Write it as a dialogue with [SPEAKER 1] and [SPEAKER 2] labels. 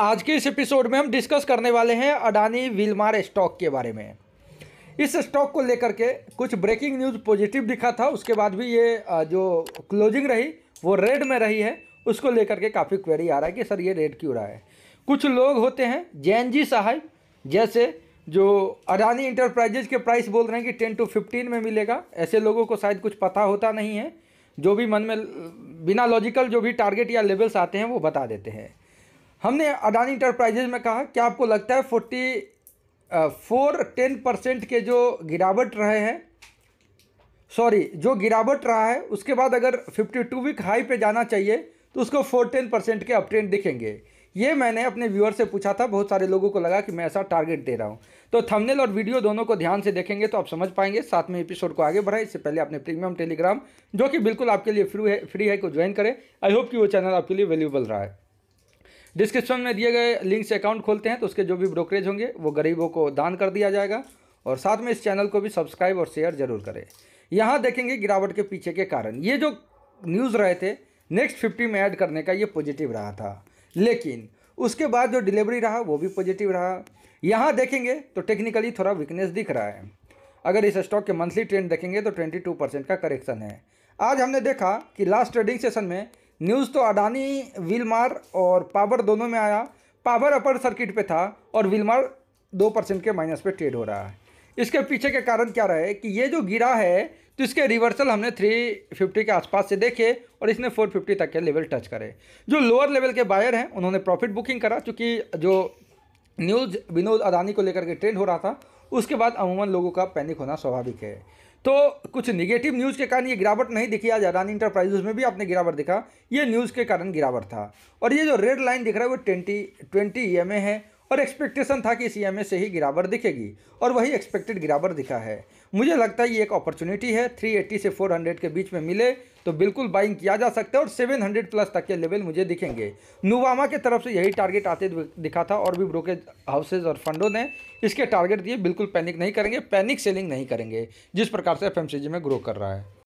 [SPEAKER 1] आज के इस एपिसोड में हम डिस्कस करने वाले हैं अडानी विलमार स्टॉक के बारे में इस स्टॉक को लेकर के कुछ ब्रेकिंग न्यूज़ पॉजिटिव दिखा था उसके बाद भी ये जो क्लोजिंग रही वो रेड में रही है उसको लेकर के काफ़ी क्वेरी आ रहा है कि सर ये रेड क्यों रहा है कुछ लोग होते हैं जैन जी साहब जैसे जो अडानी इंटरप्राइजेज के प्राइस बोल रहे हैं कि टेन टू फिफ्टीन में मिलेगा ऐसे लोगों को शायद कुछ पता होता नहीं है जो भी मन में बिना लॉजिकल जो भी टारगेट या लेवल्स आते हैं वो बता देते हैं हमने अडानी इंटरप्राइजेज में कहा क्या आपको लगता है फोर्टी फोर टेन परसेंट के जो गिरावट रहे हैं सॉरी जो गिरावट रहा है उसके बाद अगर फिफ्टी टू वीक हाई पे जाना चाहिए तो उसको फोर टेन परसेंट के अपट्रेंड दिखेंगे ये मैंने अपने व्यूअर से पूछा था बहुत सारे लोगों को लगा कि मैं ऐसा टारगेट दे रहा हूँ तो थंबनेल और वीडियो दोनों को ध्यान से देखेंगे तो आप समझ पाएंगे साथ में एपिसोड को आगे बढ़ाए इससे पहले आपने प्रीमियम टेलीग्राम जो कि बिल्कुल आपके लिए फ्री है फ्री है को ज्वाइन करें आई होप कि वो चैनल आपके लिए वैल्यूबल रहा है डिस्क्रिप्शन में दिए गए लिंक से अकाउंट खोलते हैं तो उसके जो भी ब्रोकरेज होंगे वो गरीबों को दान कर दिया जाएगा और साथ में इस चैनल को भी सब्सक्राइब और शेयर जरूर करें यहाँ देखेंगे गिरावट के पीछे के कारण ये जो न्यूज़ रहे थे नेक्स्ट फिफ्टी में ऐड करने का ये पॉजिटिव रहा था लेकिन उसके बाद जो डिलीवरी रहा वो भी पॉजिटिव रहा यहाँ देखेंगे तो टेक्निकली थोड़ा वीकनेस दिख रहा है अगर इस स्टॉक के मंथली ट्रेंड देखेंगे तो 22 परसेंट का करेक्शन है आज हमने देखा कि लास्ट ट्रेडिंग सेशन में न्यूज़ तो अडानी विलमार और पावर दोनों में आया पावर अपर सर्किट पे था और विलमार दो परसेंट के माइनस पे ट्रेड हो रहा है इसके पीछे के कारण क्या रहे कि ये जो गिरा है तो इसके रिवर्सल हमने 350 के आसपास से देखे और इसने 450 तक के लेवल टच करे जो लोअर लेवल के बायर हैं उन्होंने प्रॉफिट बुकिंग करा चूँकि जो न्यूज़ विनोद अदानी को लेकर के ट्रेंड हो रहा था उसके बाद अमूमन लोगों का पैनिक होना स्वाभाविक है तो कुछ निगेटिव न्यूज़ के कारण ये गिरावट नहीं दिखी आज अदानी इंटरप्राइजेस में भी आपने गिरावट देखा ये न्यूज़ के कारण गिरावट था और ये जो रेड लाइन दिख रहा है वो ट्वेंटी ट्वेंटी ई है और एक्सपेक्टेशन था कि इस ई से ही गिरावट दिखेगी और वही एक्सपेक्टेड गिरावट दिखा है मुझे लगता है ये एक अपॉर्चुनिटी है 380 से 400 के बीच में मिले तो बिल्कुल बाइंग किया जा सकता है और 700 प्लस तक के लेवल मुझे दिखेंगे नुवामा के तरफ से यही टारगेट आते दिखा था और भी ब्रोकेज हाउसेज और फंडों ने इसके टारगेट दिए बिल्कुल पैनिक नहीं करेंगे पैनिक सेलिंग नहीं करेंगे जिस प्रकार से एफ में ग्रो कर रहा है